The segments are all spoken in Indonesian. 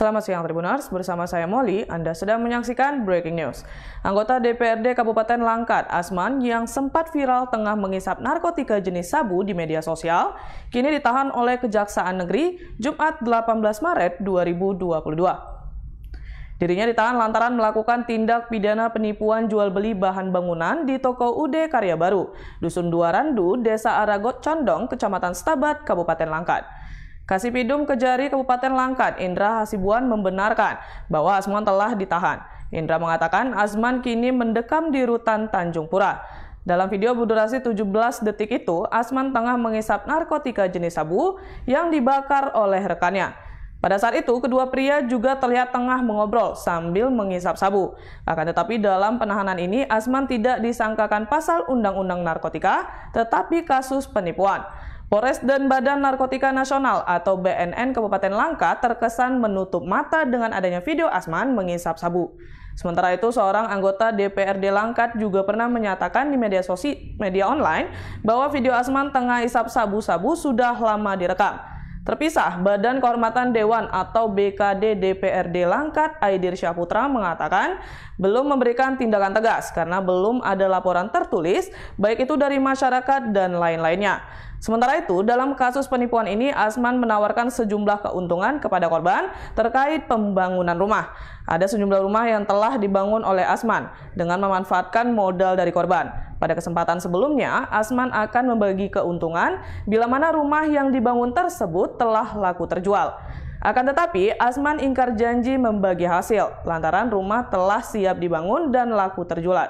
Selamat siang Tribunars, bersama saya Molly, Anda sedang menyaksikan Breaking News. Anggota DPRD Kabupaten Langkat, Asman, yang sempat viral tengah mengisap narkotika jenis sabu di media sosial, kini ditahan oleh Kejaksaan Negeri Jumat 18 Maret 2022. Dirinya ditahan lantaran melakukan tindak pidana penipuan jual beli bahan bangunan di toko UD Karya Baru, Dusun Dua Randu, Desa Aragot Condong, Kecamatan Stabat, Kabupaten Langkat. Kasipidum Kejari Kabupaten Langkat, Indra Hasibuan membenarkan bahwa Asman telah ditahan. Indra mengatakan Asman kini mendekam di rutan Tanjung Pura. Dalam video berdurasi 17 detik itu, Asman tengah mengisap narkotika jenis sabu yang dibakar oleh rekannya. Pada saat itu, kedua pria juga terlihat tengah mengobrol sambil mengisap sabu. Akan tetapi dalam penahanan ini, Asman tidak disangkakan pasal Undang-Undang Narkotika, tetapi kasus penipuan. Polres dan Badan Narkotika Nasional atau BNN Kabupaten Langka terkesan menutup mata dengan adanya video Asman mengisap sabu. Sementara itu, seorang anggota DPRD Langkat juga pernah menyatakan di media sosial media online bahwa video Asman tengah isap sabu-sabu sudah lama direkam. Terpisah, Badan Kehormatan Dewan atau BKD DPRD Langkat Aidir Syaputra mengatakan belum memberikan tindakan tegas karena belum ada laporan tertulis baik itu dari masyarakat dan lain-lainnya. Sementara itu, dalam kasus penipuan ini, Asman menawarkan sejumlah keuntungan kepada korban terkait pembangunan rumah. Ada sejumlah rumah yang telah dibangun oleh Asman dengan memanfaatkan modal dari korban. Pada kesempatan sebelumnya, Asman akan membagi keuntungan bila mana rumah yang dibangun tersebut telah laku terjual. Akan tetapi, Asman ingkar janji membagi hasil lantaran rumah telah siap dibangun dan laku terjulat.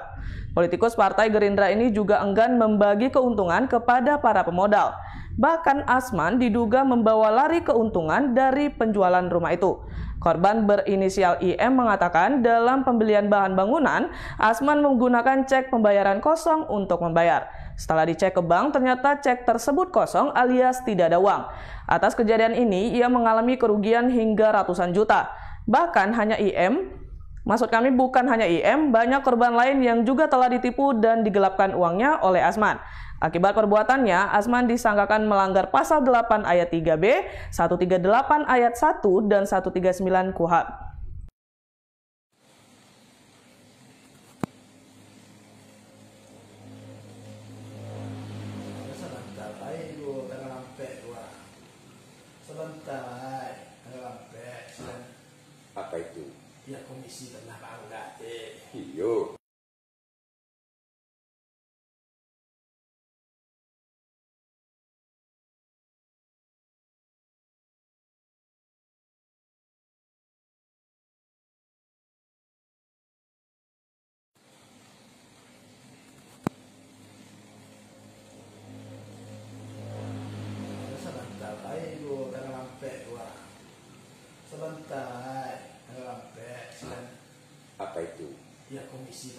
Politikus Partai Gerindra ini juga enggan membagi keuntungan kepada para pemodal. Bahkan Asman diduga membawa lari keuntungan dari penjualan rumah itu. Korban berinisial IM mengatakan dalam pembelian bahan bangunan, Asman menggunakan cek pembayaran kosong untuk membayar. Setelah dicek ke bank, ternyata cek tersebut kosong alias tidak ada uang. Atas kejadian ini, ia mengalami kerugian hingga ratusan juta. Bahkan hanya IM, maksud kami bukan hanya IM, banyak korban lain yang juga telah ditipu dan digelapkan uangnya oleh Asman. Akibat perbuatannya, Asman disangkakan melanggar pasal 8 ayat 3B, 138 ayat 1, dan 139 KUHAP. apa itu? Ya komisi pernah bangga teh. Iyo. sebentar itu karena lampe gua sebentar apa itu? Ya komisi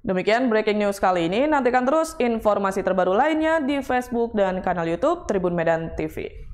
Demikian breaking news kali ini. Nantikan terus informasi terbaru lainnya di Facebook dan kanal YouTube Tribun Medan TV.